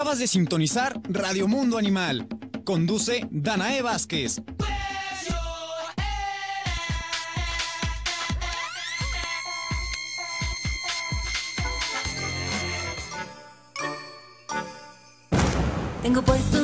Acabas de sintonizar Radio Mundo Animal. Conduce Danae Vázquez. Tengo puesto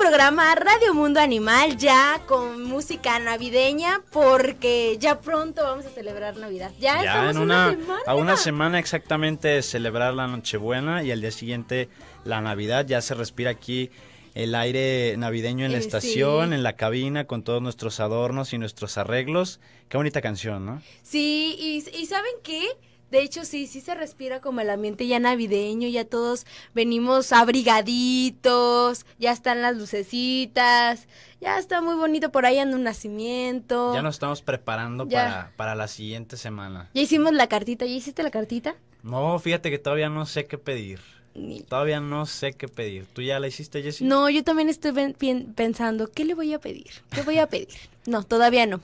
programa Radio Mundo Animal ya con música navideña porque ya pronto vamos a celebrar Navidad. Ya, estamos en una, A una semana exactamente celebrar la Nochebuena y al día siguiente la Navidad. Ya se respira aquí el aire navideño en la eh, estación, en la cabina, con todos nuestros adornos y nuestros arreglos. Qué bonita canción, ¿no? Sí, y ¿saben qué? De hecho, sí, sí se respira como el ambiente ya navideño, ya todos venimos abrigaditos, ya están las lucecitas, ya está muy bonito, por ahí en un nacimiento. Ya nos estamos preparando para, para, la siguiente semana. Ya hicimos la cartita, ¿ya hiciste la cartita? No, fíjate que todavía no sé qué pedir. Todavía no sé qué pedir. ¿Tú ya la hiciste, Jessy? No, yo también estoy pensando, ¿qué le voy a pedir? ¿Qué voy a pedir? No, todavía no.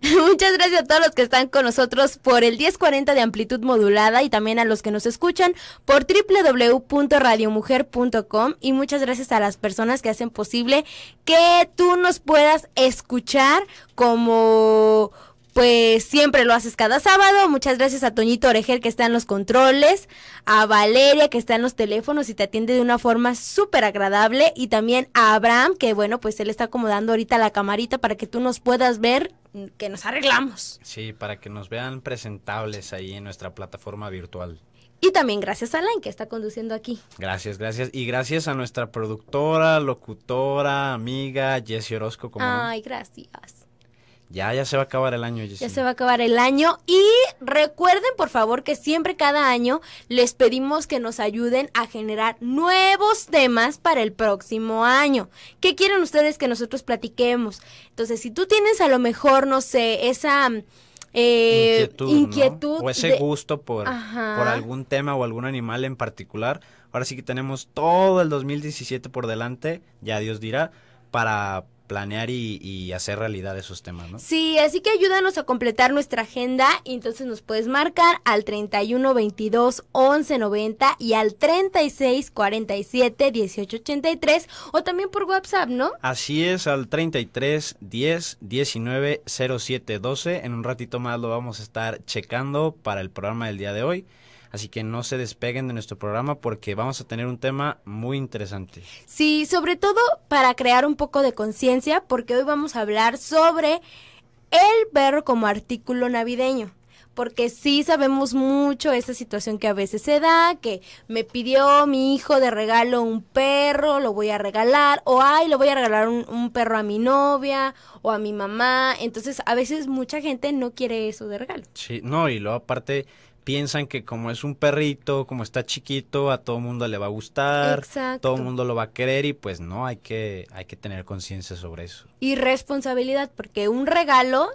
Muchas gracias a todos los que están con nosotros por el 1040 de amplitud modulada y también a los que nos escuchan por www.radiomujer.com y muchas gracias a las personas que hacen posible que tú nos puedas escuchar como pues siempre lo haces cada sábado. Muchas gracias a Toñito Orejel que está en los controles, a Valeria que está en los teléfonos y te atiende de una forma súper agradable y también a Abraham que bueno, pues él está acomodando ahorita la camarita para que tú nos puedas ver mm, que nos arreglamos. Sí, para que nos vean presentables ahí en nuestra plataforma virtual. Y también gracias a Alain que está conduciendo aquí. Gracias, gracias. Y gracias a nuestra productora, locutora, amiga, Jessie Orozco. Como Ay, gracias. Ya, ya se va a acabar el año. Ya se va a acabar el año. Y recuerden, por favor, que siempre cada año les pedimos que nos ayuden a generar nuevos temas para el próximo año. ¿Qué quieren ustedes que nosotros platiquemos? Entonces, si tú tienes a lo mejor, no sé, esa... Mm, eh, inquietud, o ese gusto por, por algún tema o algún animal en particular. Ahora sí que tenemos todo el 2017 por delante, ya Dios dirá, para planear y, y, hacer realidad esos temas, ¿no? Sí, así que ayúdanos a completar nuestra agenda y entonces nos puedes marcar al 31 22 11 90 y al 36 47 18 83 o también por WhatsApp, ¿no? Así es, al 33 10 19 07 12. En un ratito más lo vamos a estar checando para el programa del día de hoy. Así que no se despeguen de nuestro programa porque vamos a tener un tema muy interesante. Sí, sobre todo para crear un poco de conciencia porque hoy vamos a hablar sobre el perro como artículo navideño porque sí sabemos mucho esa situación que a veces se da, que me pidió mi hijo de regalo un perro, lo voy a regalar, o ay, lo voy a regalar un, un, perro a mi novia o a mi mamá. Entonces, a veces mucha gente no quiere eso de regalo. Sí, no, y luego aparte piensan que como es un perrito, como está chiquito, a todo mundo le va a gustar, todo todo mundo lo va a querer y pues no, hay que, hay que tener conciencia sobre eso. Y responsabilidad, porque un regalo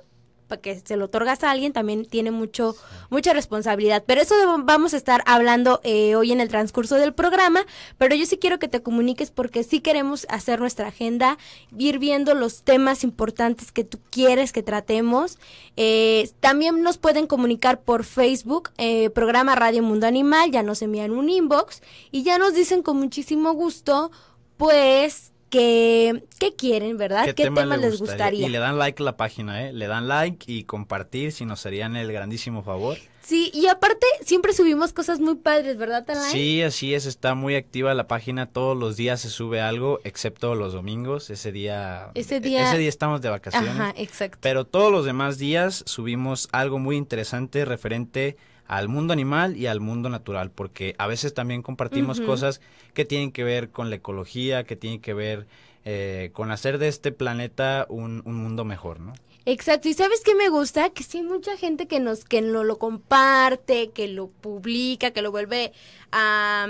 para que se lo otorgas a alguien también tiene mucho mucha responsabilidad. Pero eso vamos a estar hablando eh, hoy en el transcurso del programa. Pero yo sí quiero que te comuniques porque sí queremos hacer nuestra agenda, ir viendo los temas importantes que tú quieres que tratemos. Eh, también nos pueden comunicar por Facebook, eh, programa Radio Mundo Animal. Ya nos envían un inbox y ya nos dicen con muchísimo gusto, pues que, qué quieren, ¿verdad? ¿Qué, tema, les, gustaría? Y le dan like a la página, ¿eh? Le dan like y compartir si nos harían el grandísimo favor. Sí, y aparte siempre subimos cosas muy padres, ¿verdad, Sí, así es, está muy activa la página, todos los días se sube algo, excepto los domingos, ese día... Ese e-, día... Ese día estamos de vacaciones. Ajá, exacto. Pero todos los demás días subimos algo muy interesante referente al mundo animal y al mundo natural, porque a veces también compartimos cosas que tienen que ver con la ecología, que tienen que ver eh, con hacer de este planeta un, mundo mejor, ¿no? Exacto, y sabes qué me gusta, que sí mucha gente que nos, que no lo comparte, que lo publica, que lo vuelve a,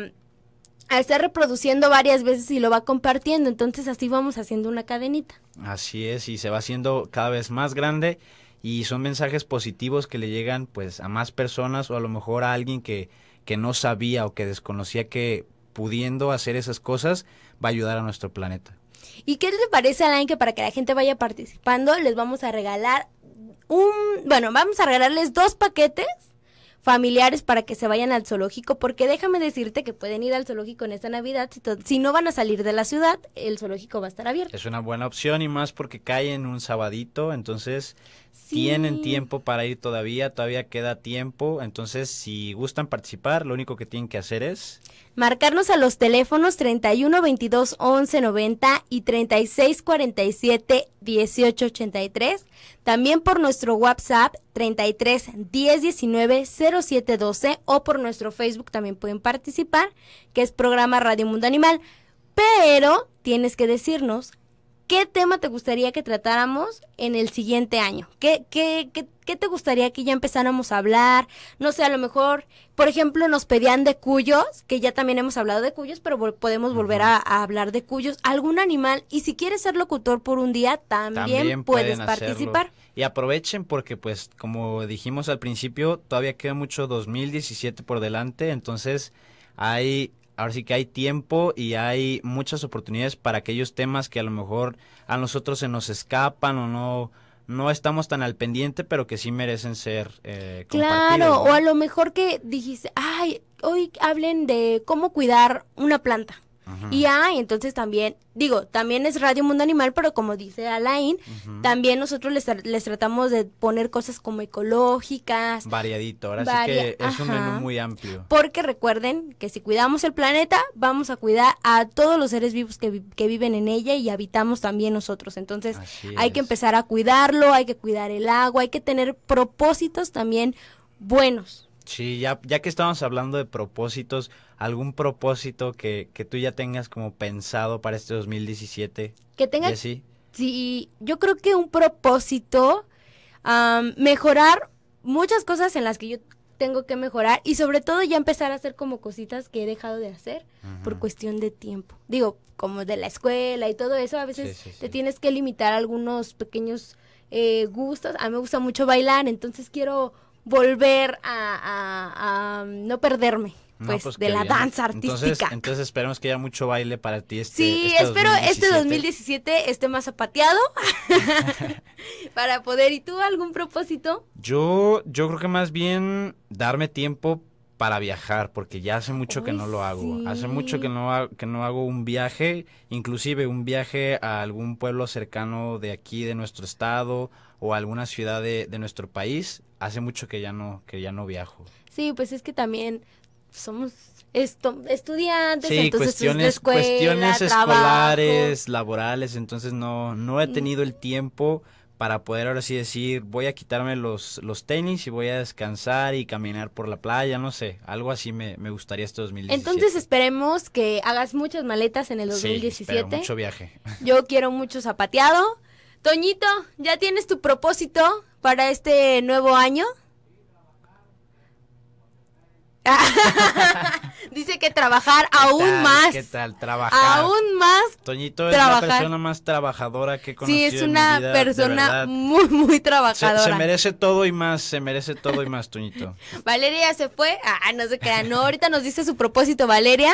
a estar reproduciendo varias veces y lo va compartiendo, entonces así vamos haciendo una cadenita. Así es, y se va haciendo cada vez más grande y son mensajes positivos que le llegan pues a más personas o a lo mejor a alguien que, que no sabía o que desconocía que pudiendo hacer esas cosas va a ayudar a nuestro planeta. ¿Y qué les parece, Alain, que para que la gente vaya participando les vamos a regalar un, bueno, vamos a regalarles dos paquetes familiares para que se vayan al zoológico, porque déjame decirte que pueden ir al zoológico en esta Navidad, si, si, no van a salir de la ciudad, el zoológico va a estar abierto. Es una buena opción y más porque cae en un sabadito, entonces tienen tiempo para ir todavía, todavía queda tiempo. Entonces, si gustan participar, lo único que tienen que hacer es... Marcarnos a los teléfonos 31 22 11 90 y 36 47 18 83. También por nuestro WhatsApp 33 10 19 07 12 o por nuestro Facebook también pueden participar, que es programa Radio Mundo Animal. Pero tienes que decirnos ¿qué tema te gustaría que tratáramos en el siguiente año? ¿Qué, qué, qué, qué te gustaría que ya empezáramos a hablar? No sé, a lo mejor, por ejemplo, nos pedían de cuyos, que ya también hemos hablado de cuyos, pero podemos volver a, hablar de cuyos. Algún animal, y si quieres ser locutor por un día, también, puedes participar. Y aprovechen porque, pues, como dijimos al principio, todavía queda mucho 2017 por delante, entonces hay ahora sí que hay tiempo y hay muchas oportunidades para aquellos temas que a lo mejor a nosotros se nos escapan o no no estamos tan al pendiente, pero que sí merecen ser eh, Claro, o a lo mejor que dijiste, ay, hoy hablen de cómo cuidar una planta. Y hay, ah, entonces también, digo, también es Radio Mundo Animal, pero como dice Alain, también nosotros les, tratamos de poner cosas como ecológicas. Variadito, ahora sí que es un menú muy amplio. Porque recuerden que si cuidamos el planeta, vamos a cuidar a todos los seres vivos que, que viven en ella y habitamos también nosotros. Entonces hay que empezar a cuidarlo, hay que cuidar el agua, hay que tener propósitos también buenos Sí, ya, ya que estamos hablando de propósitos, ¿algún propósito que, que tú ya tengas como pensado para este 2017? Que tengas. Sí, sí, yo creo que un propósito, mejorar muchas cosas en las que yo tengo que mejorar y sobre todo ya empezar a hacer como cositas que he dejado de hacer por cuestión de tiempo. Digo, como de la escuela y todo eso, a veces te tienes que limitar algunos pequeños eh, gustos. A mí me gusta mucho bailar, entonces quiero volver a, um, no perderme. Pues, pues, de la danza artística. Entonces, esperamos esperemos que haya mucho baile para ti este Sí, este espero este 2017 esté más zapateado para poder. ¿Y tú algún propósito? Yo, yo creo que más bien darme tiempo para viajar, porque ya hace mucho que no lo hago. Hace mucho que no, que no hago un viaje, inclusive un viaje a algún pueblo cercano de aquí, de nuestro estado, o a alguna ciudad de, nuestro país. Hace mucho que ya no, que ya no viajo. Sí, pues es que también somos esto, estudiantes, entonces pues, cuestiones, cuestiones escolares, laborales, entonces no, no he tenido el tiempo para poder ahora sí decir, voy a quitarme los, los tenis y voy a descansar y caminar por la playa, no sé, algo así me, gustaría este 2017. Entonces esperemos que hagas muchas maletas en el 2017. Sí, mucho viaje. Yo quiero mucho zapateado. Toñito, ¿ya tienes tu propósito para este nuevo año? Dice que trabajar aún más. ¿Qué tal? Trabajar. Aún más. Toñito es la persona más trabajadora que he Sí, es una persona muy, muy trabajadora. Se, merece todo y más, se merece todo y más, Toñito. Valeria se fue. Ah, no se queda. No, ahorita nos dice su propósito, Valeria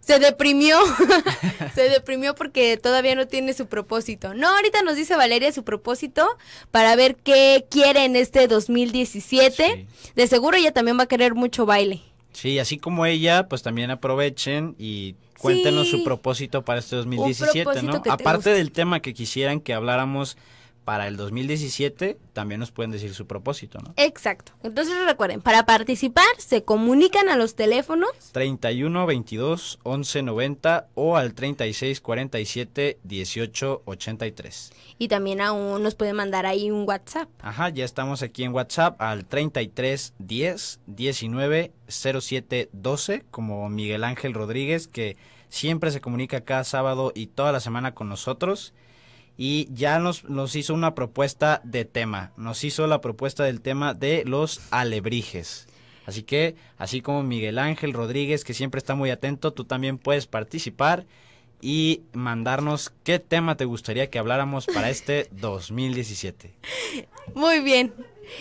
se deprimió, se deprimió porque todavía no tiene su propósito. No, ahorita nos dice Valeria su propósito para ver qué quiere en este 2017. De seguro ella también va a querer mucho baile. Sí, así como ella, pues también aprovechen y cuéntenos su propósito para este 2017, ¿no? Aparte del tema que quisieran que habláramos para el 2017 también nos pueden decir su propósito, ¿no? Exacto. Entonces recuerden, para participar se comunican a los teléfonos 31 22 11 90 o al 36 47 18 83. Y también aún nos pueden mandar ahí un WhatsApp. Ajá, ya estamos aquí en WhatsApp al 33 10 19 07 12 como Miguel Ángel Rodríguez que siempre se comunica cada sábado y toda la semana con nosotros y ya nos, nos hizo una propuesta de tema, nos hizo la propuesta del tema de los alebrijes. Así que, así como Miguel Ángel Rodríguez, que siempre está muy atento, tú también puedes participar y mandarnos qué tema te gustaría que habláramos para este 2017. Muy bien,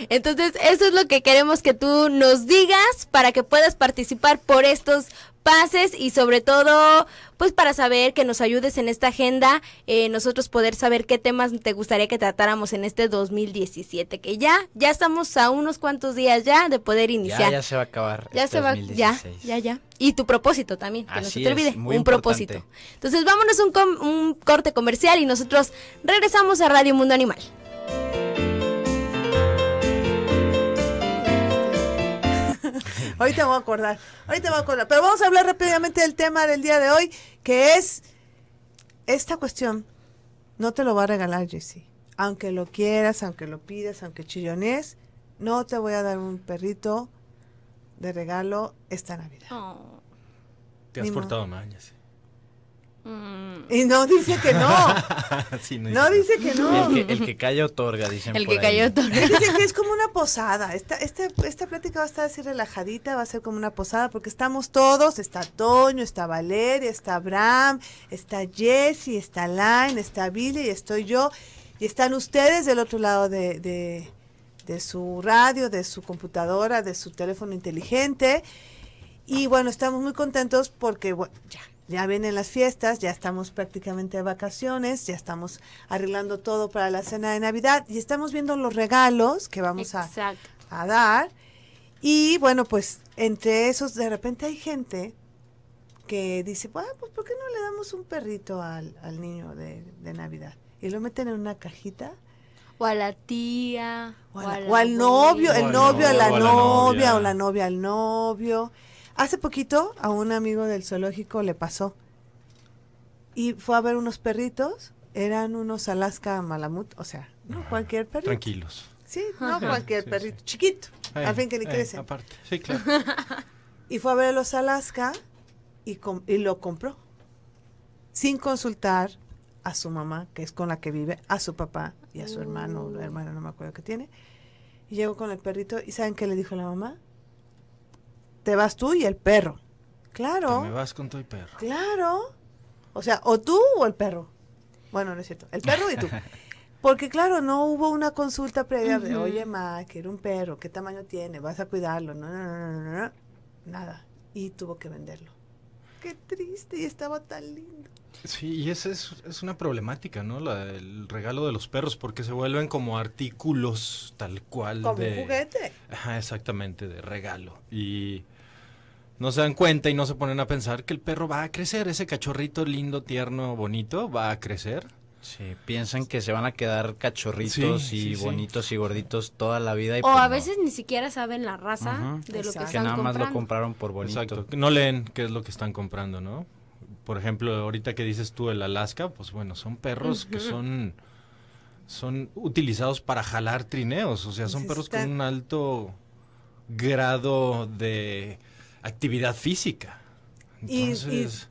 entonces, eso es lo que queremos que tú nos digas para que puedas participar por estos pases y sobre todo, pues para saber que nos ayudes en esta agenda, eh, nosotros poder saber qué temas te gustaría que tratáramos en este 2017, que ya, ya estamos a unos cuantos días ya de poder iniciar. Ya, ya se va a acabar. Ya este se va, ya, ya, ya. Y tu propósito también, que no se te olvide, un propósito. Entonces vámonos un, un corte comercial y nosotros regresamos a Radio Mundo Animal. Ahorita voy a acordar. te voy a acordar. Pero vamos a hablar rápidamente del tema del día de hoy, que es esta cuestión. No te lo va a regalar, si Aunque lo quieras, aunque lo pidas, aunque chillones, no te voy a dar un perrito de regalo esta Navidad. Oh. Te has portado mal, Jessy. Mm. Y no dice que no. no, dice que no. El que, el calla otorga, dicen. El que calla otorga. es como una posada. Esta, esta, plática va a estar así relajadita, va a ser como una posada, porque estamos todos. Está Toño, está Valeria, está Abraham, está Jesse, está Line, está Billy, y estoy yo. Y están ustedes del otro lado de, su radio, de su computadora, de su teléfono inteligente. Y bueno, estamos muy contentos porque, ya ya vienen las fiestas, ya estamos prácticamente de vacaciones, ya estamos arreglando todo para la cena de Navidad y estamos viendo los regalos que vamos a, dar. Y bueno, pues entre esos de repente hay gente que dice, ah, pues ¿por qué no le damos un perrito al, niño de, Navidad? Y lo meten en una cajita. O a la tía. O, al novio, el novio a la, novia, o la novia al novio. Hace poquito a un amigo del zoológico le pasó y fue a ver unos perritos, eran unos Alaska Malamut, o sea, no ah, cualquier perrito. Tranquilos. Sí, no cualquier perrito, chiquito, al fin que ni crece. Aparte, sí, claro. y fue a ver los Alaska y, lo compró, sin consultar a su mamá, que es con la que vive, a su papá y a su hermano, hermana, no me acuerdo que tiene. Y llegó con el perrito y ¿saben qué le dijo la mamá? te vas tú y el perro. Claro. me vas con tu perro. Claro. O sea, o tú o el perro. Bueno, no es cierto. El perro y tú. Porque claro, no hubo una consulta previa de, oye, ma, era un perro, ¿qué tamaño tiene? ¿Vas a cuidarlo? No, no, no, no, no. Nada. Y tuvo que venderlo. Qué triste, y estaba tan lindo. Sí, y esa es, una problemática, ¿no? La regalo de los perros, porque se vuelven como artículos tal cual. Como un juguete. Ajá, exactamente, de regalo. Y no se dan cuenta y no se ponen a pensar que el perro va a crecer, ese cachorrito lindo, tierno, bonito, va a crecer. Sí, piensan que se van a quedar cachorritos y bonitos y gorditos toda la vida. Y o pues a veces ni siquiera saben la raza de lo que están comprando. Que nada más lo compraron por bonito. Exacto, no leen qué es lo que están comprando, ¿no? Por ejemplo, ahorita que dices tú el Alaska, pues bueno, son perros que son son utilizados para jalar trineos, o sea, son perros con un alto grado de actividad física. Y,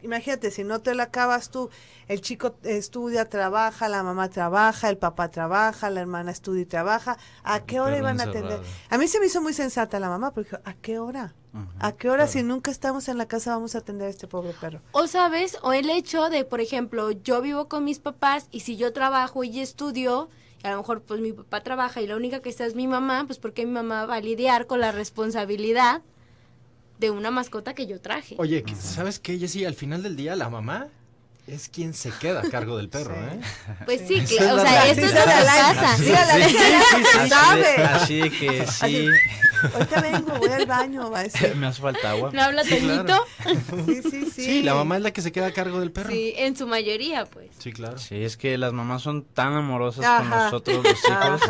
imagínate, si no te la acabas tú, el chico estudia, trabaja, la mamá trabaja, el papá trabaja, la hermana estudia y trabaja, ¿a qué hora iban a atender? A mí se me hizo muy sensata la mamá, porque ¿a qué hora? ¿A qué hora si nunca estamos en la casa vamos a atender a este pobre perro? O sabes, o el hecho de, por ejemplo, yo vivo con mis papás y si yo trabajo y estudio, y a lo mejor pues mi papá trabaja y la única que está es mi mamá, pues porque mi mamá va a lidiar con la responsabilidad de una mascota que yo traje. Oye, ¿sabes qué, Jessy? Al final del día, la mamá es quien se queda a cargo del perro, ¿eh? Pues sí, que, o sea, esto es de la casa. Sí, sí, sabe. Así que sí. Ahorita vengo, voy al baño, va a decir. Me hace falta agua. ¿No habla Toñito? Sí, sí, sí. Sí, la mamá es la que se queda a cargo del perro. Sí, en su mayoría, pues. Sí, claro. Sí, es que las mamás son tan amorosas con nosotros los chicos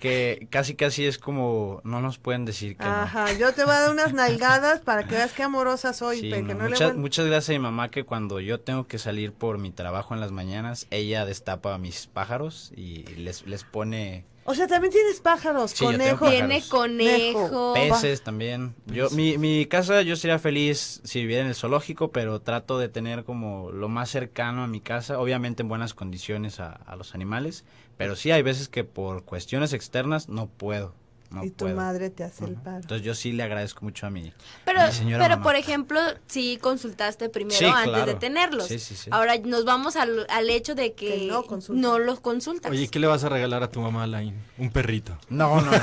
que casi casi es como no nos pueden decir que Ajá, yo te voy a dar unas nalgadas para que veas qué amorosa soy. Sí, muchas, le muchas gracias a mi mamá que cuando yo tengo que salir por mi trabajo en las mañanas, ella destapa mis pájaros y les, les pone... O sea, también tienes pájaros, sí, conejos. Tiene conejo. Peces también. Yo, mi, mi casa, yo sería feliz si viviera en el zoológico, pero trato de tener como lo más cercano a mi casa, obviamente en buenas condiciones a los animales, pero sí hay veces que por cuestiones externas no puedo y tu madre te hace el paro. Entonces yo sí le agradezco mucho a mi, pero, Pero por ejemplo, sí consultaste primero antes de tenerlos. Sí, sí, Ahora nos vamos al, hecho de que, no, los consultas. Oye, ¿qué le vas a regalar a tu mamá, Alain? Un perrito. No, no, no.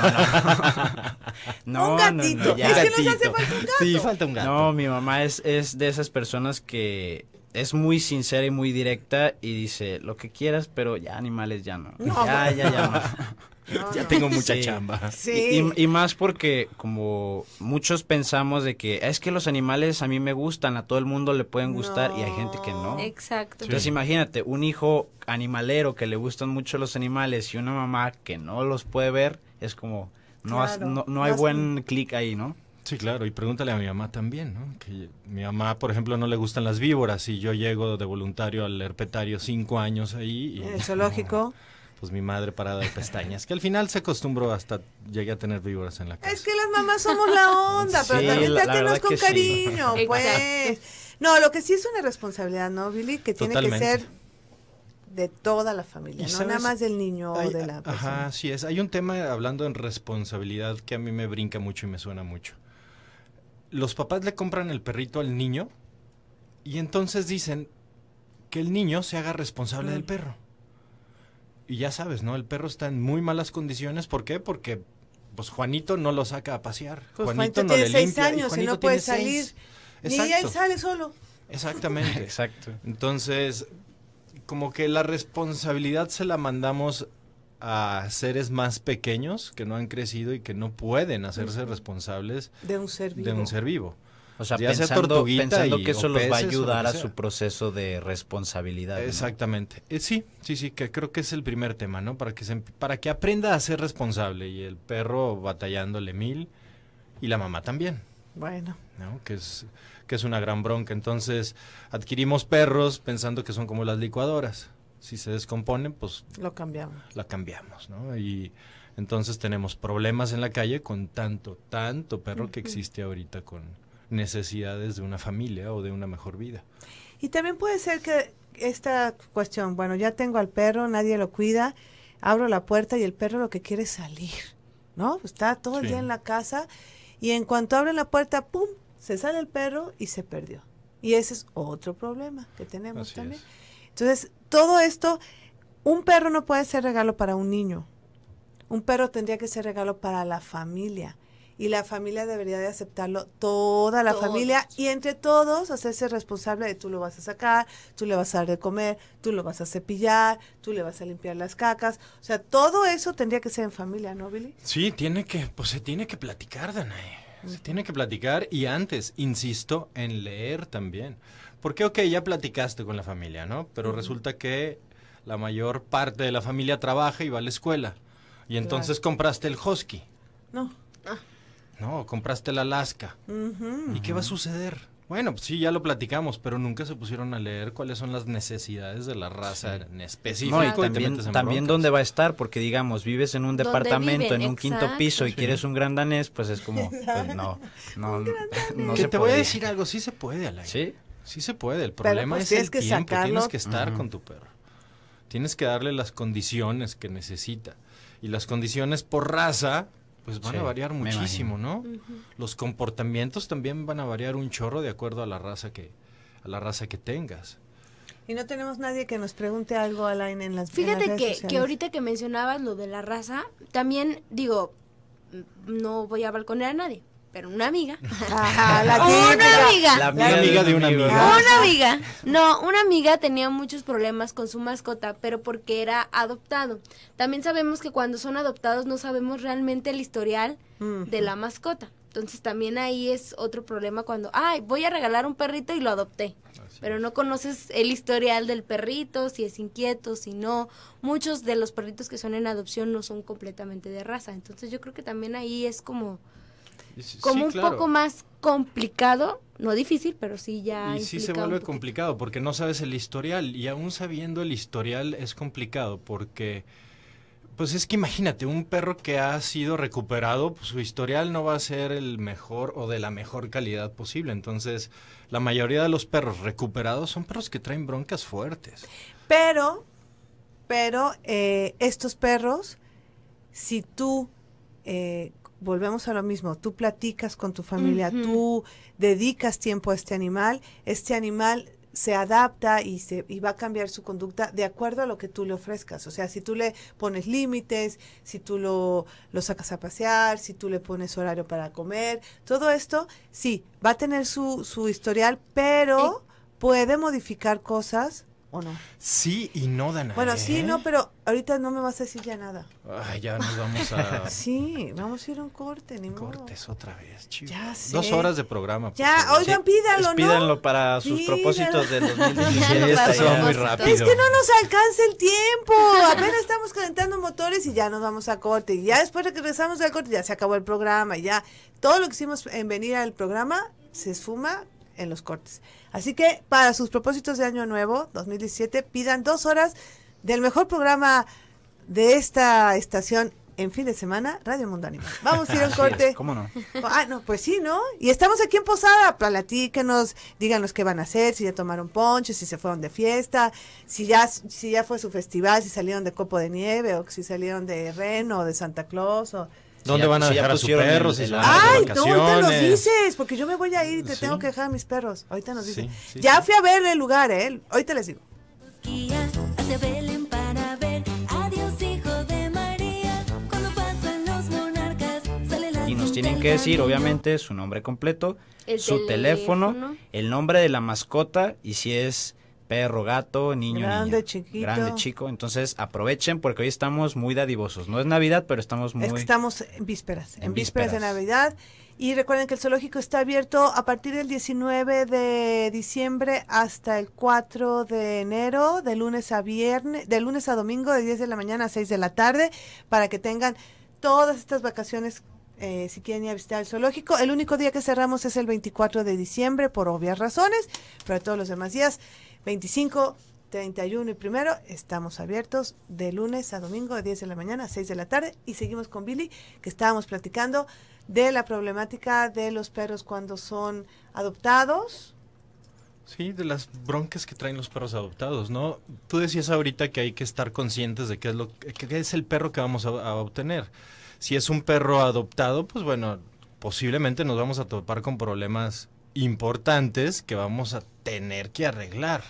no. un gatito. es que nos hace falta un gato. Sí, falta un gato. No, mi mamá es, es de esas personas que es muy sincera y muy directa y dice lo que quieras, pero ya animales ya no. Ya, ya, ya no. ya tengo mucha chamba. Y, más porque como muchos pensamos de que es que los animales a mí me gustan, a todo el mundo le pueden gustar y hay gente que no. Exacto. Entonces imagínate, un hijo animalero que le gustan mucho los animales y una mamá que no los puede ver, es como no, no, hay buen clic ahí, ¿no? Sí, claro, y pregúntale a mi mamá también, ¿no? Que mi mamá, por ejemplo, no le gustan las víboras y yo llego de voluntario al herpetario cinco años ahí. Y, ¿El zoológico? Pues, mi madre parada de pestañas, que al final se acostumbró hasta llegué a tener víboras en la casa. Es que las mamás somos la onda, pero también tenemos con cariño, pues. No, lo que sí es una responsabilidad, ¿no, Billy? Que tiene que ser de toda la familia, no nada más del niño o de la Ajá, sí es. Hay un tema hablando en responsabilidad que a mí me brinca mucho y me suena mucho. Los papás le compran el perrito al niño y entonces dicen que el niño se haga responsable del mm. perro y ya sabes, ¿no? El perro está en muy malas condiciones. ¿Por qué? Porque pues Juanito no lo saca a pasear. Juanito, tiene seis años y, no puede salir. Ni él sale solo. Exactamente. Exacto. Entonces, como que la responsabilidad se la mandamos a seres más pequeños que no han crecido y que no pueden hacerse responsables de un ser vivo. De un ser vivo. O sea, pensando, que eso los va a ayudar a su proceso de responsabilidad. Exactamente. Eh, sí, sí, sí, que creo que es el primer tema, ¿no? Para que, se, para que aprenda a ser responsable y el perro batallándole mil y la mamá también. Bueno. ¿no? Que, es, que es una gran bronca. Entonces, adquirimos perros pensando que son como las licuadoras. Si se descomponen, pues... Lo cambiamos. La cambiamos, ¿no? Y... Entonces tenemos problemas en la calle con tanto, tanto perro que existe ahorita con, necesidades de una familia o de una mejor vida. Y también puede ser que esta cuestión, bueno, ya tengo al perro, nadie lo cuida, abro la puerta y el perro lo que quiere es salir, ¿no? Pues está todo el día en la casa y en cuanto abre la puerta, ¡pum!, se sale el perro y se perdió. Y ese es otro problema que tenemos también. Entonces, todo esto, un perro no puede ser regalo para un niño. Un perro tendría que ser regalo para la familia y la familia debería de aceptarlo, toda la familia, y entre todos hacerse responsable de tú lo vas a sacar, tú le vas a dar de comer, tú lo vas a cepillar, tú le vas a limpiar las cacas, o sea, todo eso tendría que ser en familia, ¿no, Billy? Sí, tiene que, pues se tiene que platicar, Danae, se tiene que platicar y antes, insisto, en leer también, porque ok, ya platicaste con la familia, ¿no? Pero resulta que la mayor parte de la familia trabaja y va a la escuela, y entonces compraste el husky. No no, compraste la Alaska. ¿Y qué va a suceder? Bueno, pues sí, ya lo platicamos, pero nunca se pusieron a leer cuáles son las necesidades de la raza en específico. y también, dónde va a estar, porque digamos, vives en un departamento, en un quinto piso y quieres un gran danés, pues es como, pues no, no, no te voy a decir algo, sí se puede, Alain. Sí. Sí se puede, el problema pues es que tiempo, tienes que estar con tu perro. Tienes que darle las condiciones que necesita. Y las condiciones por raza, pues van a variar muchísimo, ¿no? Los comportamientos también van a variar un chorro de acuerdo a la raza que a la raza que tengas. Y no tenemos nadie que nos pregunte algo, Alain, en las Fíjate que, que ahorita que mencionabas lo de la raza, también digo, mm, no voy a balconear a nadie, pero una amiga. una amiga. La, amiga, de una amiga. Una amiga. No, una amiga tenía muchos problemas con su mascota, pero porque era adoptado. También sabemos que cuando son adoptados no sabemos realmente el historial de la mascota. Entonces también ahí es otro problema cuando, ay, voy a regalar un perrito y lo adopté. pero no conoces el historial del perrito, si es inquieto, si no. Muchos de los perritos que son en adopción no son completamente de raza. Entonces yo creo que también ahí es como como un poco más complicado, no difícil, pero sí ya... Y sí se vuelve complicado porque no sabes el historial y aún sabiendo el historial es complicado porque... Pues es que imagínate, un perro que ha sido recuperado, pues su historial no va a ser el mejor o de la mejor calidad posible. Entonces, la mayoría de los perros recuperados son perros que traen broncas fuertes. Pero, pero eh, estos perros, si tú eh, volvemos a lo mismo, tú platicas con tu familia, tú dedicas tiempo a este animal, este animal se adapta y, se, y va a cambiar su conducta de acuerdo a lo que tú le ofrezcas. O sea, si tú le pones límites, si tú lo, sacas a pasear, si tú le pones horario para comer, todo esto, sí, va a tener su, su historial, pero puede modificar cosas ¿O no? Sí y no, Dana. Bueno, sí, ¿eh? no, pero ahorita no me vas a decir ya nada. Ay, ya nos vamos a... sí, vamos a ir a un corte, ni modo. Cortes otra vez, chicos. Ya sé. Dos horas de programa. Ya, oigan, pídanlo ¿no? Pídanlo para sus propósitos de. 2017. Esto se va muy rápido. Es que no nos alcanza el tiempo. Apenas estamos calentando motores y ya nos vamos a corte. Y ya después de que regresamos del corte, ya se acabó el programa. Ya todo lo que hicimos en venir al programa se esfuma en los cortes. Así que para sus propósitos de año nuevo, 2017, pidan dos horas del mejor programa de esta estación en fin de semana, Radio Mundo Animal. Vamos a ir a un corte. ¿Cómo no? Ah, no, pues sí, ¿no? Y estamos aquí en Posada, digan díganos qué van a hacer, si ya tomaron ponche, si se fueron de fiesta, si ya, si ya fue su festival, si salieron de Copo de Nieve o si salieron de Reno o de Santa Claus o ¿Dónde van a pues, dejar a sus perros? ¡Ay, no, ahorita nos dices! Porque yo me voy a ir y te tengo que dejar a mis perros. Ahorita nos dices. ya fui a ver el lugar, ¿eh? Ahorita les digo. Y nos tienen que decir, obviamente, su nombre completo, su teléfono, el nombre de la mascota y si es perro, gato, niño, grande, chiquito. Grande, chico. Entonces aprovechen porque hoy estamos muy dadivosos. No es Navidad, pero estamos muy. estamos en vísperas, en, vísperas. de Navidad. Y recuerden que el zoológico está abierto a partir del 19 de diciembre hasta el 4 de enero, de lunes a viernes, de lunes a domingo, de 10 de la mañana a 6 de la tarde, para que tengan todas estas vacaciones eh, si quieren ir a visitar el zoológico. El único día que cerramos es el 24 de diciembre por obvias razones, pero todos los demás días 25, 31 y primero estamos abiertos de lunes a domingo de 10 de la mañana a 6 de la tarde y seguimos con Billy que estábamos platicando de la problemática de los perros cuando son adoptados. Sí, de las broncas que traen los perros adoptados, ¿no? Tú decías ahorita que hay que estar conscientes de qué es, lo, qué es el perro que vamos a obtener. Si es un perro adoptado, pues bueno, posiblemente nos vamos a topar con problemas importantes que vamos a tener que arreglar.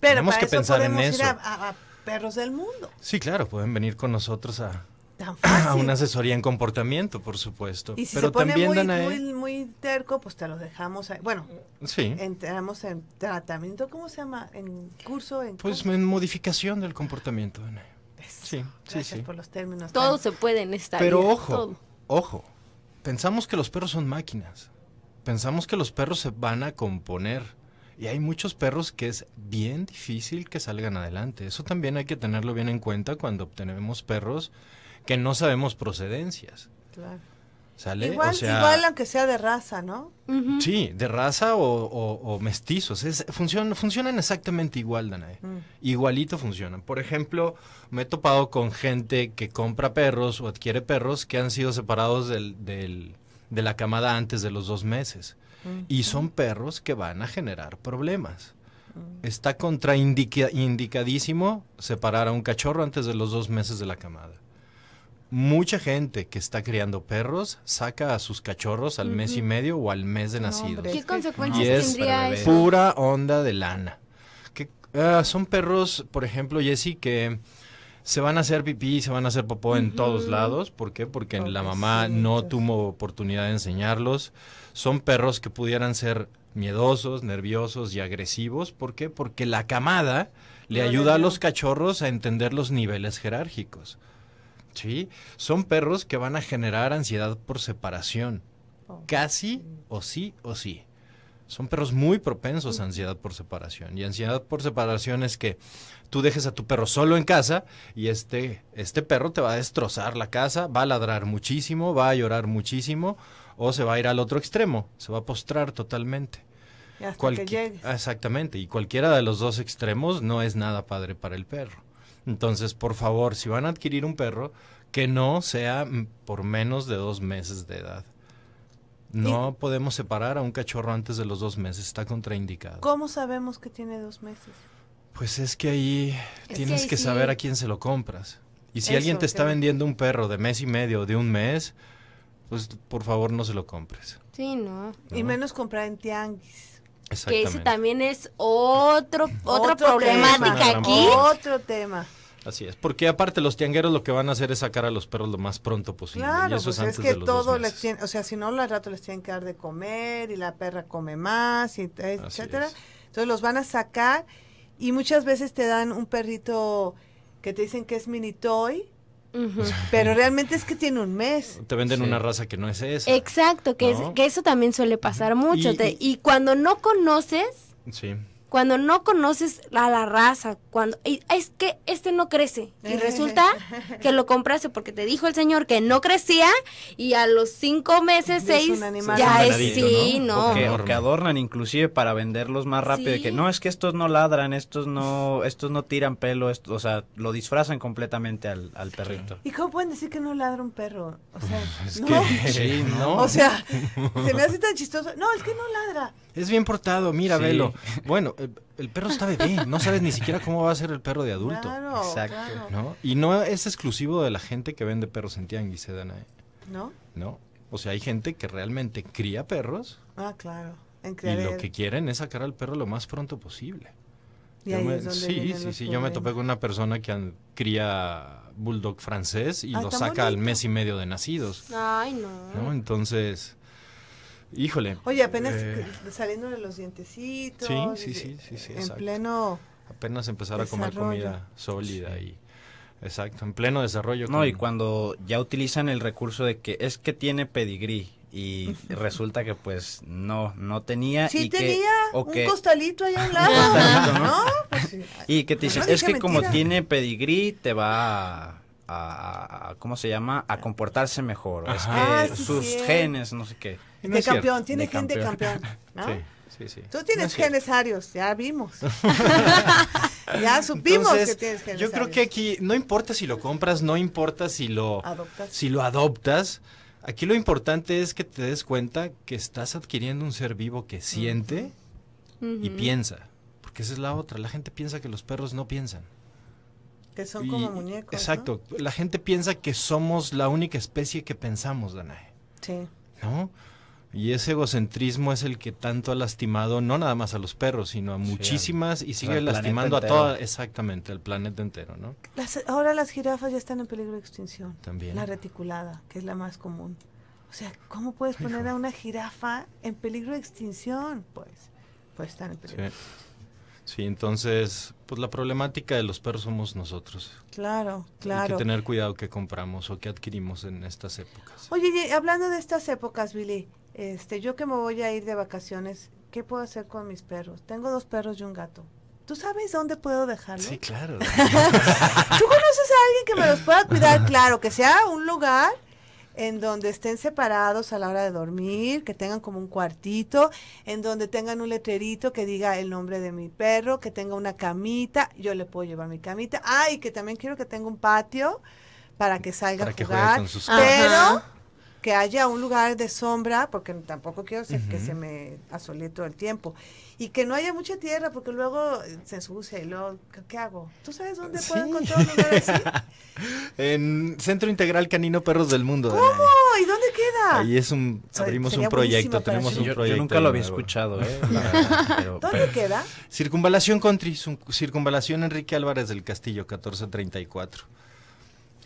Tenemos que pensar en eso. a, perros del mundo. Sí, claro, pueden venir con nosotros a, a una asesoría en comportamiento, por supuesto. Y si pero se pone también muy, terco, pues te lo dejamos. Bueno, sí. entramos en tratamiento, ¿cómo se llama? En curso. pues en modificación del comportamiento, Sí, sí, sí. por los términos. Todo se pueden estar Pero ojo, ojo. Pensamos que los perros son máquinas. Pensamos que los perros se van a componer y hay muchos perros que es bien difícil que salgan adelante. Eso también hay que tenerlo bien en cuenta cuando obtenemos perros que no sabemos procedencias. Claro. Igual, igual, aunque sea de raza, ¿no? Sí, de raza o, mestizos. Es, funcionan, funcionan exactamente igual, Danae. Mm. Igualito funcionan. Por ejemplo, me he topado con gente que compra perros o adquiere perros que han sido separados de la camada antes de los dos meses y son perros que van a generar problemas. Está contraindicadísimo separar a un cachorro antes de los dos meses de la camada. Mucha gente que está criando perros saca a sus cachorros al mes y medio o al mes de nacido. ¿Qué consecuencias y es tendría eso? Pura onda de lana. Que, ah, son perros, por ejemplo, Jesse, que se van a hacer pipí, se van a hacer popó en todos lados. ¿Por qué? Porque la mamá no tuvo oportunidad de enseñarlos. Son perros que pudieran ser miedosos, nerviosos y agresivos. ¿Por qué? Porque la camada le ayuda a los cachorros a entender los niveles jerárquicos. ¿Sí? Son perros que van a generar ansiedad por separación. casi o sí o sí. Son perros muy propensos a ansiedad por separación. Y ansiedad por separación es que tú dejes a tu perro solo en casa y este, este perro te va a destrozar la casa, va a ladrar muchísimo, va a llorar muchísimo o se va a ir al otro extremo, se va a postrar totalmente. exactamente, y cualquiera de los dos extremos no es nada padre para el perro. Entonces, por favor, si van a adquirir un perro, que no sea por menos de dos meses de edad. No podemos separar a un cachorro antes de los dos meses, está contraindicado. ¿Cómo sabemos que tiene dos meses? Pues es que ahí tienes que, saber a quién se lo compras. Y si alguien te está vendiendo un perro de mes y medio o de un mes, pues por favor no se lo compres. Sí, no. Y menos comprar en tianguis. Que ese también es otro, otra problemática aquí. Otro tema. Así es, porque aparte los tiangueros lo que van a hacer es sacar a los perros lo más pronto posible. Claro, es, pues, que todo les tiene, o sea, si no, al rato les tienen que dar de comer y la perra come más, y etcétera. Entonces los van a sacar y muchas veces te dan un perrito que te dicen que es mini toy, Pero realmente es que tiene un mes. Te venden una raza que no es eso. Exacto, que, eso también suele pasar mucho. Y, y cuando no conoces, sí cuando no conoces a la raza, cuando es que este no crece y resulta que lo compraste porque te dijo el señor que no crecía y a los cinco meses, seis, un animal. ya es, sí, no. Porque, adornan inclusive para venderlos más rápido que no es que estos no ladran, estos no, estos no tiran pelo, o sea, lo disfrazan completamente al, perrito. ¿Y cómo pueden decir que no ladra un perro? O sea, es no. sí, no. O sea, se me hace tan chistoso. No, es que no ladra. Es bien portado, mira, velo. Bueno, el, perro está bebé, no sabes ni siquiera cómo va a ser el perro de adulto. Exacto. ¿no? Y no es exclusivo de la gente que vende perros en tianguis, ¿eh, ¿No? No. O sea, hay gente que realmente cría perros. Ah, claro. y lo que quieren es sacar al perro lo más pronto posible. sí, sí, sí. Yo me topé con una persona que cría bulldog francés y ah, lo saca al mes y medio de nacidos. Ay, no. ¿no? Entonces, Híjole. Oye, apenas eh, saliendo de los dientecitos. Sí, sí, sí, En pleno. Apenas empezar a comer comida sólida y. Exacto, en pleno desarrollo. No, y cuando ya utilizan el recurso de que es que tiene pedigrí y resulta que pues no, no tenía. Sí y tenía que, un costalito allá al lado, Y que te dicen, es que como tiene pedigrí te va a, ¿cómo se llama? A eh. comportarse mejor. Es que ah, sus genes, no sé qué de campeón, tiene gente campeón. ¿no? Sí. Sí, Tú tienes genesarios genes arios, ya vimos. ya supimos que tienes genes Yo creo que aquí no importa si lo compras, no importa si lo adoptas. Si lo adoptas aquí lo importante es que te des cuenta que estás adquiriendo un ser vivo que siente y piensa. Porque esa es la otra. La gente piensa que los perros no piensan. Que son como muñecos. Exacto. La gente piensa que somos la única especie que pensamos, Danae. Sí. ¿No? Y ese egocentrismo es el que tanto ha lastimado no nada más a los perros, sino a muchísimas y pues, sigue lastimando a toda, exactamente, al planeta entero, ¿no? ahora las jirafas ya están en peligro de extinción. También. La reticulada, que es la más común. O sea, ¿cómo puedes poner a una jirafa en peligro de extinción? Pues, pues están en peligro. Sí. entonces, pues la problemática de los perros somos nosotros. Claro, claro. Hay que tener cuidado que compramos o que adquirimos en estas épocas. Oye, eh, hablando de estas épocas, Billy, este, yo que me voy a ir de vacaciones, ¿qué puedo hacer con mis perros? Tengo dos perros y un gato. ¿Tú sabes dónde puedo dejarlos? Sí, claro. ¿Tú conoces a alguien que me los pueda cuidar? Claro, que sea un lugar en donde estén separados a la hora de dormir, que tengan como un cuartito, en donde tengan un letrerito que diga el nombre de mi perro, que tenga una camita, yo le puedo llevar mi camita. Ay, ah, que también quiero que tenga un patio para que salga a jugar. con sus pero que haya un lugar de sombra, porque tampoco quiero que se me asole todo el tiempo, y que no haya mucha tierra, porque luego se ensucia y luego, ¿qué, hago? ¿Tú sabes dónde puedo encontrar un lugar así? en Centro Integral Canino Perros del Mundo. ¿Cómo? ¿Y dónde queda? Ahí es un, abrimos un proyecto, tenemos un proyecto. Yo nunca lo había escuchado, ¿eh? ¿Dónde queda? Circunvalación Country, Circunvalación Enrique Álvarez del Castillo, 1434.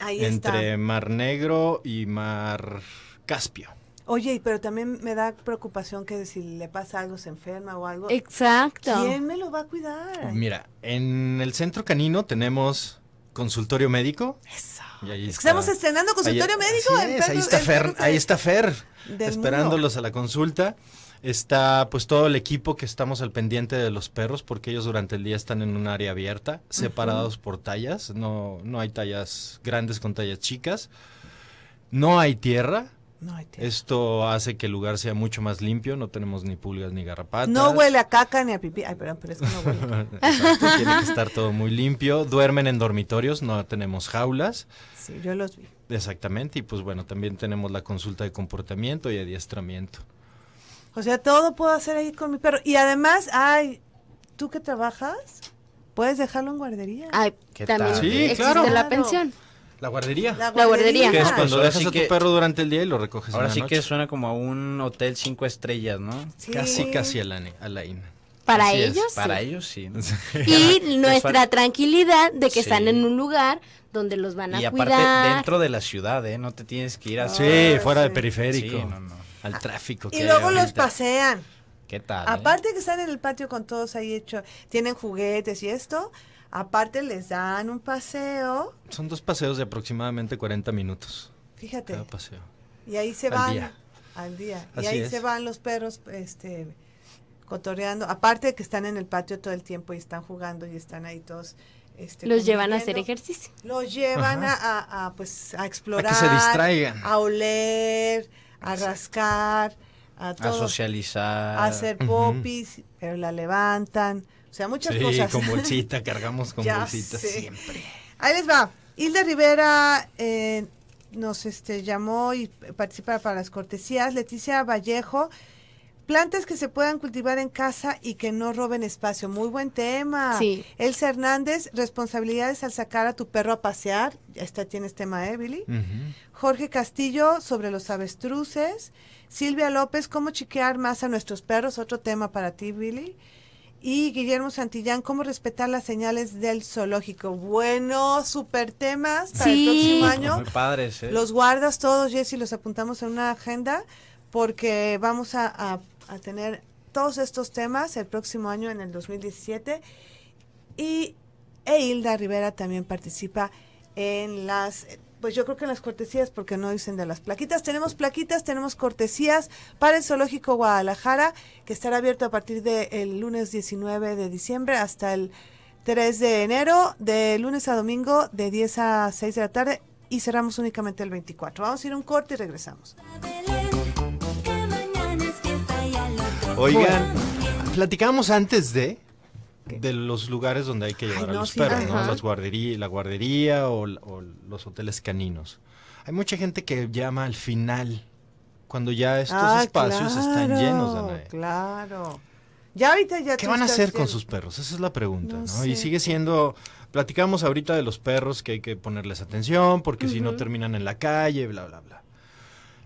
Ahí está. entre Mar Negro y Mar Caspio. Oye, pero también me da preocupación que si le pasa algo, se enferma o algo. Exacto. ¿Quién me lo va a cuidar? Mira, en el centro canino tenemos consultorio médico. Eso. Estamos estrenando consultorio médico. ahí, pues, está Fer, ahí está Fer, esperándolos a la consulta. Está pues todo el equipo que estamos al pendiente de los perros porque ellos durante el día están en un área abierta, separados por tallas, no, no hay tallas grandes con tallas chicas. No hay tierra, esto hace que el lugar sea mucho más limpio, no tenemos ni pulgas ni garrapatas. No huele a caca ni a pipí. Ay, perdón, pero es que no huele. tiene que estar todo muy limpio. Duermen en dormitorios, no tenemos jaulas. Sí, yo los vi. Exactamente, y pues bueno, también tenemos la consulta de comportamiento y adiestramiento. O sea, todo puedo hacer ahí con mi perro. Y además, ay, tú que trabajas, puedes dejarlo en guardería. Ay, ¿Qué también tal? Sí, existe la pensión. ¿La guardería? La guardería. Que es cuando dejas a tu perro durante el día y lo recoges Ahora en sí que suena como a un hotel cinco estrellas, ¿no? Casi, Casi, casi la INA. Para ellos. Para ellos sí. Y nuestra tranquilidad de que están en un lugar donde los van a y aparte, dentro de la ciudad, ¿eh? No te tienes que ir a... sí, fuera de periférico. No, no. Al tráfico. Y luego los pasean. ¿Qué tal? Eh? Aparte que están en el patio con todos ahí hecho, tienen juguetes y esto, Aparte les dan un paseo. Son dos paseos de aproximadamente 40 minutos. Fíjate. paseo. Y ahí se van. Al día. y ahí se van los perros este, cotorreando. Aparte de que están en el patio todo el tiempo y están jugando y están ahí todos. Este, los llevan a hacer ejercicio. Los llevan a, pues, a explorar. A que se distraigan. A oler, a rascar. A, socializar. A hacer popis, pero la levantan. O sea, muchas sí, con bolsita, cargamos con bolsita siempre. Ahí les va. Hilda Rivera eh, nos este, llamó y participa para las cortesías. Leticia Vallejo. Plantas que se puedan cultivar en casa y que no roben espacio. Muy buen tema. Sí. Elsa Hernández, responsabilidades al sacar a tu perro a pasear. Ya está, tienes tema, ¿eh, Billy? Jorge Castillo, sobre los avestruces. Silvia López, cómo chiquear más a nuestros perros. Otro tema para ti, Billy y Guillermo Santillán, cómo respetar las señales del zoológico. Bueno, super temas para el próximo pues año. Muy padres, ¿eh? Los guardas todos, Jessy, los apuntamos en una agenda porque vamos a, tener todos estos temas el próximo año en el 2017 y e Hilda Rivera también participa en las pues yo creo que en las cortesías, porque no dicen de las plaquitas. Tenemos plaquitas, tenemos cortesías para el Zoológico Guadalajara, que estará abierto a partir del lunes 19 de diciembre hasta el 3 de enero, de lunes a domingo, de 10 a 6 de la tarde, y cerramos únicamente el 24. Vamos a ir un corte y regresamos. Oigan, platicamos antes de de los lugares donde hay que llevar a los perros, ¿no? Las la guardería o, los hoteles caninos. Hay mucha gente que llama al final, cuando ya estos ah, espacios están llenos, Claro. Ya ahorita ya ¿Qué van a hacer con sus perros? Esa es la pregunta, ¿no? Y sigue siendo, platicamos ahorita de los perros que hay que ponerles atención porque si no terminan en la calle, bla, bla, bla.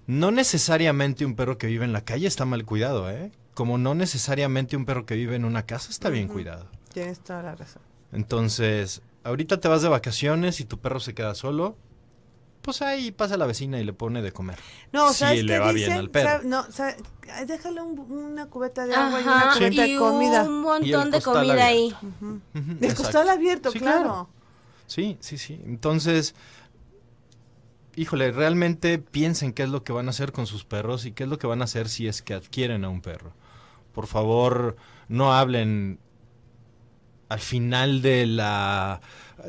No necesariamente un perro que vive en la calle está mal cuidado, ¿eh? Como no necesariamente un perro que vive en una casa está bien cuidado. Tienes toda la razón. Entonces, ahorita te vas de vacaciones y tu perro se queda solo. Pues ahí pasa la vecina y le pone de comer. No, si le va bien al perro. No, déjale una cubeta de agua y una cubeta de comida. un montón de comida ahí. El costal abierto, claro. Sí, sí, sí. Entonces, híjole, realmente piensen qué es lo que van a hacer con sus perros y qué es lo que van a hacer si es que adquieren a un perro. Por favor, no hablen al final de la...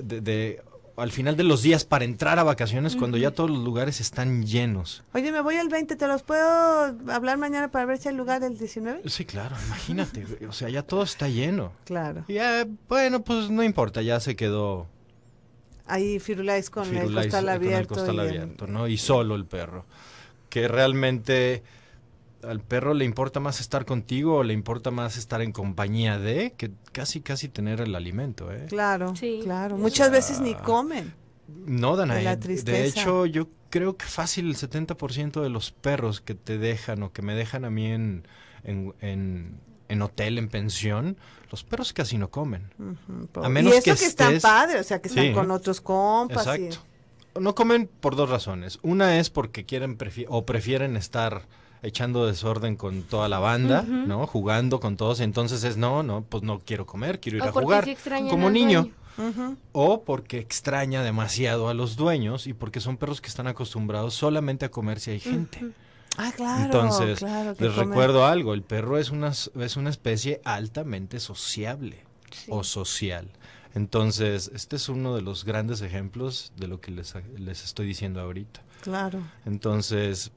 de, al final de los días para entrar a vacaciones cuando ya todos los lugares están llenos. Oye, me voy al 20, ¿te los puedo hablar mañana para ver si hay lugar el 19? Sí, claro, imagínate, o sea, ya todo está lleno. Claro. Ya, bueno, pues no importa, ya se quedó ahí Firulais con el costal abierto. ¿no? Y solo el perro. Que realmente al perro le importa más estar contigo o le importa más estar en compañía de que casi casi tener el alimento, ¿eh? Claro, sí. claro. Muchas veces ni comen. No, dan De, de hecho, yo creo que fácil el 70% de los perros que te dejan o que me dejan a mí en en hotel, en pensión, los perros casi no comen. y eso que, están padres, o sea, que están con otros compas. Exacto. No comen por dos razones. Una es porque quieren o prefieren estar echando desorden con toda la banda, ¿no? Jugando con todos. Entonces es, no, no, pues no quiero comer, quiero ir a jugar. como niño. O porque extraña demasiado a los dueños y porque son perros que están acostumbrados solamente a comer si hay gente. Ah, claro. Entonces, les recuerdo algo, el perro es una, es una especie altamente sociable o social. Entonces, este es uno de los grandes ejemplos de lo que les, les estoy diciendo ahorita. Claro. Entonces,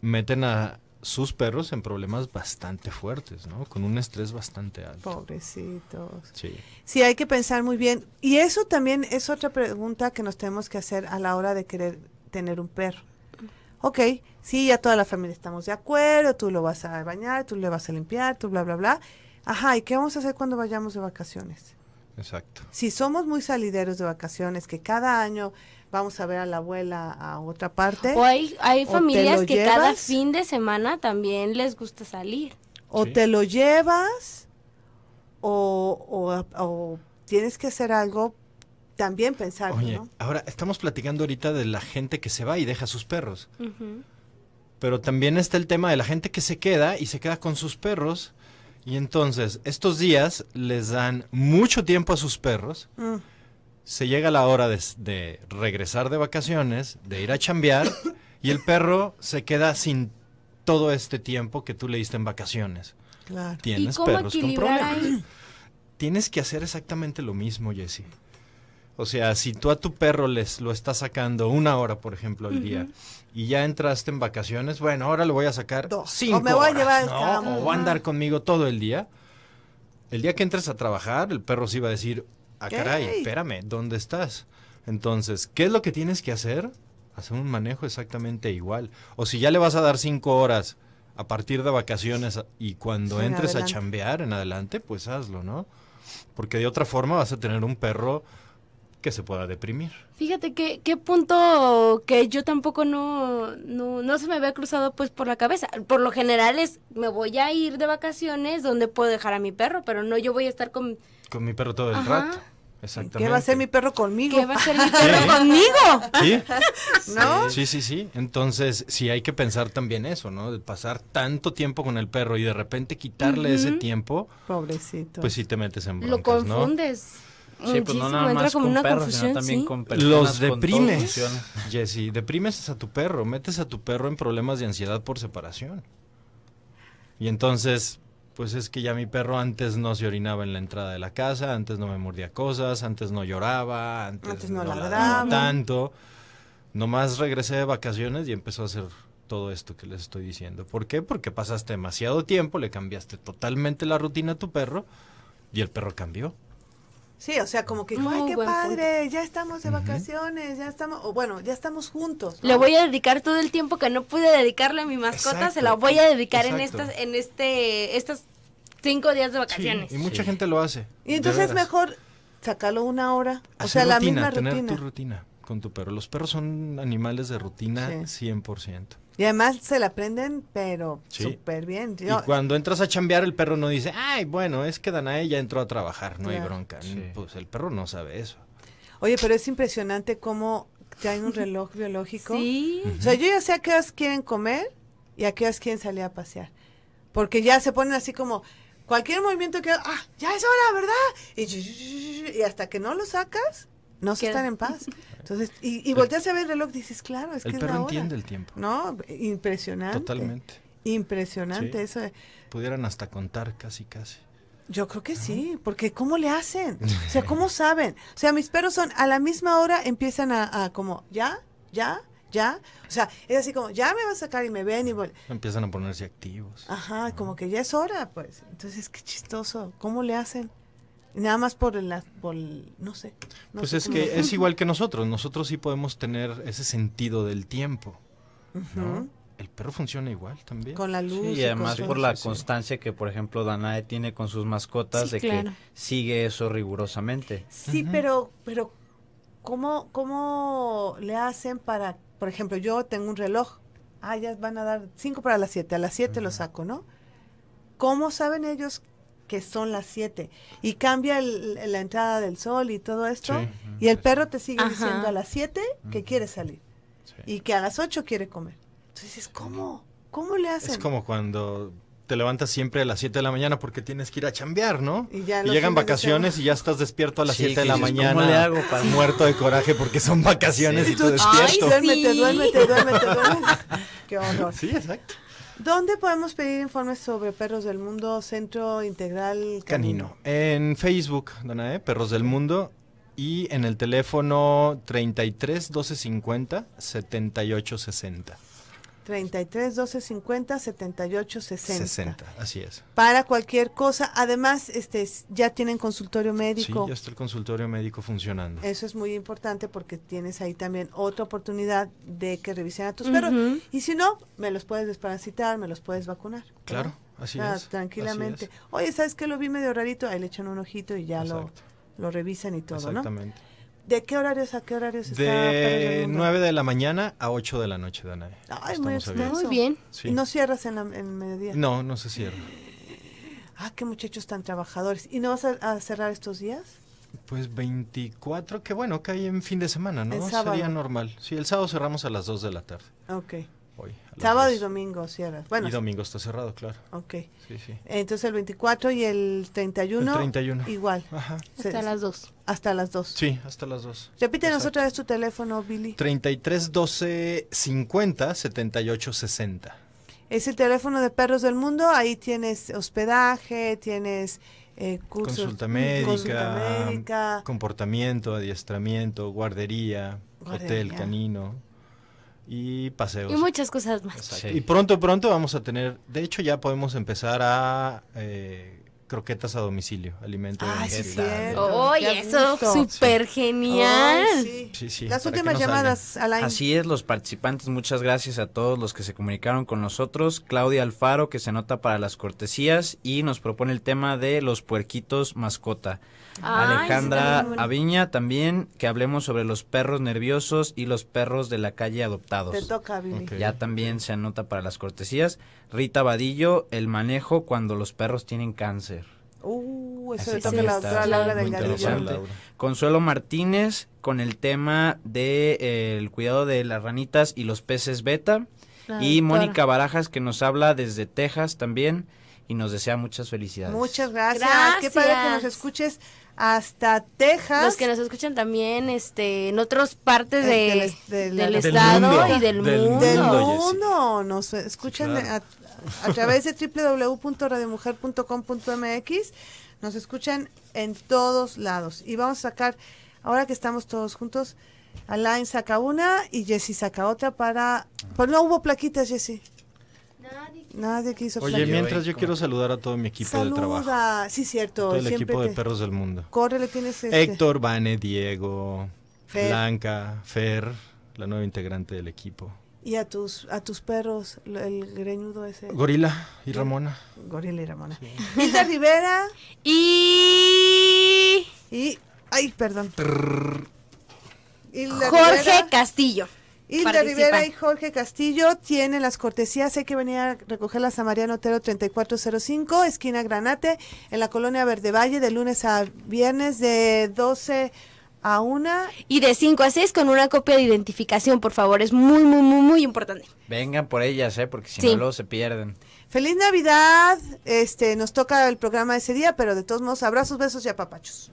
meten a sus perros en problemas bastante fuertes, ¿no? Con un estrés bastante alto. Pobrecitos. Sí. Sí, hay que pensar muy bien. Y eso también es otra pregunta que nos tenemos que hacer a la hora de querer tener un perro ok, sí, ya toda la familia estamos de acuerdo, tú lo vas a bañar, tú le vas a limpiar, tú bla, bla, bla. Ajá, ¿y qué vamos a hacer cuando vayamos de vacaciones? Exacto. Si somos muy salideros de vacaciones, que cada año vamos a ver a la abuela a otra parte. O hay, hay familias que cada fin de semana también les gusta salir. O te lo llevas o, o, o tienes que hacer algo también pensar. ahora estamos platicando ahorita de la gente que se va y deja sus perros. Pero también está el tema de la gente que se queda y se queda con sus perros. Y entonces, estos días les dan mucho tiempo a sus perros. Mm. Se llega la hora de, regresar de vacaciones, de ir a chambear, y el perro se queda sin todo este tiempo que tú le diste en vacaciones. Claro. Tienes perros con problemas. Tienes que hacer exactamente lo mismo, Jesse. O sea, si tú a tu perro les lo estás sacando una hora, por ejemplo, al día, y ya entraste en vacaciones, bueno, ahora lo voy a sacar cinco o me voy a llevar O va a andar conmigo todo el día. El día que entres a trabajar, el perro sí va a decir, ah, caray, espérame, ¿dónde estás? Entonces, ¿qué es lo que tienes que hacer? Hacer un manejo exactamente igual. O si ya le vas a dar cinco horas a partir de vacaciones y cuando entres a chambear en adelante, pues hazlo, ¿no? Porque de otra forma vas a tener un perro que se pueda deprimir. Fíjate que qué punto que yo tampoco no, no, se me había cruzado pues por la cabeza. Por lo general es me voy a ir de vacaciones donde puedo dejar a mi perro, pero no yo voy a estar con con mi perro todo el rato. Exactamente. ¿Qué va a hacer mi perro conmigo? ¿Qué va a hacer mi perro conmigo? ¿Sí? ¿No? Sí, sí, sí. Entonces, sí hay que pensar también eso, ¿no? De pasar tanto tiempo con el perro y de repente quitarle ese tiempo. Pobrecito. Pues sí te metes en broncas, Lo confundes. Sí, pues no nada más con perros, sino también ¿sí? con Los deprimes, Jesse. Deprimes a tu perro, metes a tu perro en problemas de ansiedad por separación. Y entonces, pues es que ya mi perro antes no se orinaba en la entrada de la casa, antes no me mordía cosas, antes no lloraba, antes, no, no tanto. Nomás regresé de vacaciones y empezó a hacer todo esto que les estoy diciendo. ¿Por qué? Porque pasaste demasiado tiempo, le cambiaste totalmente la rutina a tu perro y el perro cambió. Sí, o sea, como que, ay, ah, qué padre, ya estamos de vacaciones, ya estamos, o bueno, ya estamos juntos. Le voy a dedicar todo el tiempo que no pude dedicarle a mi mascota, se la voy a dedicar en estas, en este, estas cinco días de vacaciones. y mucha gente lo hace. Y entonces es mejor sacarlo una hora, o sea, la misma rutina. Tener tu rutina con tu perro. Los perros son animales de rutina 100%. Y además se la aprenden, pero súper bien. y cuando entras a chambear, el perro no dice, ay, bueno, es que Danae ya entró a trabajar, no hay bronca. Pues el perro no sabe eso. Oye, pero es impresionante cómo hay un reloj biológico. Sí. O sea, yo ya sé a qué horas quieren comer y a qué horas quieren salir a pasear. Porque ya se ponen así como, cualquier movimiento que, ah, ya es hora, ¿verdad? y hasta que no lo sacas, no se están en paz. Entonces, y, volteas a ver el reloj, dices, claro, es que perro es la hora. entiende el tiempo. No, impresionante. Totalmente. Impresionante eso. Pudieran hasta contar casi, casi. Yo creo que sí, porque ¿cómo le hacen? O sea, ¿cómo saben? O sea, mis perros son, a la misma hora empiezan a, como, ya, ya, ya. O sea, es así como, ya me va a sacar y me ven y Empiezan a ponerse activos. Ajá, como que ya es hora, pues. Entonces, qué chistoso. ¿Cómo le hacen? Nada más por el, no sé. pues es que es igual que nosotros, nosotros sí podemos tener ese sentido del tiempo, ¿no? El perro funciona igual también. Con la luz. Sí, y, además por la constancia que, por ejemplo, Danae tiene con sus mascotas de que sigue eso rigurosamente. Sí, pero, pero ¿cómo, ¿cómo le hacen para, por ejemplo, yo tengo un reloj, ah, ya van a dar cinco para las siete. a las siete lo saco, ¿no? ¿Cómo saben ellos que son las 7 y cambia la entrada del sol y todo esto y el perro te sigue diciendo a las 7 que quiere salir y que a las 8 quiere comer. Entonces dices, ¿cómo? ¿Cómo le hacen? Es como cuando te levantas siempre a las 7 de la mañana porque tienes que ir a chambear, ¿no? Y, llegan vacaciones y ya estás despierto a las 7 de la mañana. ¿Cómo le hago para muerto de coraje porque son vacaciones y tú, despierto? duérmete, duérmete, duérmete, Qué horror. Sí, exacto. ¿Dónde podemos pedir informes sobre Perros del Mundo, Centro Integral Canino? En Facebook, Donae, Perros del Mundo, y en el teléfono 33 12 50 78 60. 33 12 50 78 60. 60, así es. Para cualquier cosa, además este ya tienen consultorio médico. Sí, ya está el consultorio médico funcionando. Eso es muy importante porque tienes ahí también otra oportunidad de que revisen a tus perros y si no, me los puedes desparasitar, me los puedes vacunar. Claro, así ah, es. Tranquilamente. Oye, ¿sabes qué? Lo vi medio rarito, ahí le echan un ojito y ya lo lo revisan y todo, Exactamente. ¿De qué horarios a qué horarios está? De 9 de la mañana a 8 de la noche, Danae. Ay, muy, muy, bien. no cierras en, mediodía? No, no se cierra. Ah, qué muchachos tan trabajadores. ¿Y no vas a, cerrar estos días? Pues 24, que bueno, que hay en fin de semana, ¿no? Sería normal. Sí, el sábado cerramos a las 2 de la tarde. Ok. Sábado y domingo cierras. Bueno, y domingo está cerrado, claro. Ok. Sí, sí. Entonces el 24 y el 31. 31. Igual. Hasta las 2. Hasta las 2. Sí, hasta las 2. Repite, otra vez tu teléfono, Billy. 33 12 50 78 60. Es el teléfono de Perros del Mundo. Ahí tienes hospedaje, tienes eh, cursos, consulta, mm, médica, comportamiento, adiestramiento, guardería, guardería. hotel canino y paseos. Y muchas cosas más. Y pronto, pronto vamos a tener, de hecho ya podemos empezar a eh, croquetas a domicilio, alimento ah, sí, eso! ¡Súper genial! Las últimas llamadas, Así es, los participantes, muchas gracias a todos los que se comunicaron con nosotros. Claudia Alfaro, que se anota para las cortesías, y nos propone el tema de los puerquitos mascota. Alejandra Aviña también, que hablemos sobre los perros nerviosos y los perros de la calle adoptados. Te toca, Ya también se anota para las cortesías. Rita Vadillo, el manejo cuando los perros tienen cáncer. Uh, eso la Consuelo Martínez con el tema de eh, cuidado de las ranitas y los peces beta. y Mónica Barajas que nos habla desde Texas también y nos desea muchas felicidades. Muchas gracias. gracias. Qué padre que nos escuches hasta Texas. Los que nos escuchan también este en otras partes del, del, estado y del, mundo. Del mundo. Nos escuchan a, través de www.radiomujer.com.mx. Nos escuchan en todos lados. Y vamos a sacar, ahora que estamos todos juntos, Alain saca una y Jessy saca otra para... Pues no hubo plaquitas, Jessy. Nadie quiso Oye, mientras yo quiero saludar a todo mi equipo de trabajo. Sí, cierto. Todo el equipo de perros del mundo. Corre, le tienes este Héctor, Vane, Diego, Blanca, Fer, la nueva integrante del equipo. Y a tus, a tus perros, el greñudo ese. Gorila y Ramona. Gorila y Ramona. Sí. Rivera. Y... Y... Ay, perdón. Jorge Castillo. Y de Rivera y Jorge Castillo tienen las cortesías. Hay que venir a recogerlas a Mariano Otero 3405, esquina Granate, en la colonia Verde Valle, de lunes a viernes, de 12 a 1. Y de 5 a 6 con una copia de identificación, por favor. Es muy, muy, muy, muy importante. Vengan por ellas, ¿eh? porque si no, luego se pierden. Feliz Navidad. Este, nos toca el programa ese día, pero de todos modos, abrazos, besos y apapachos.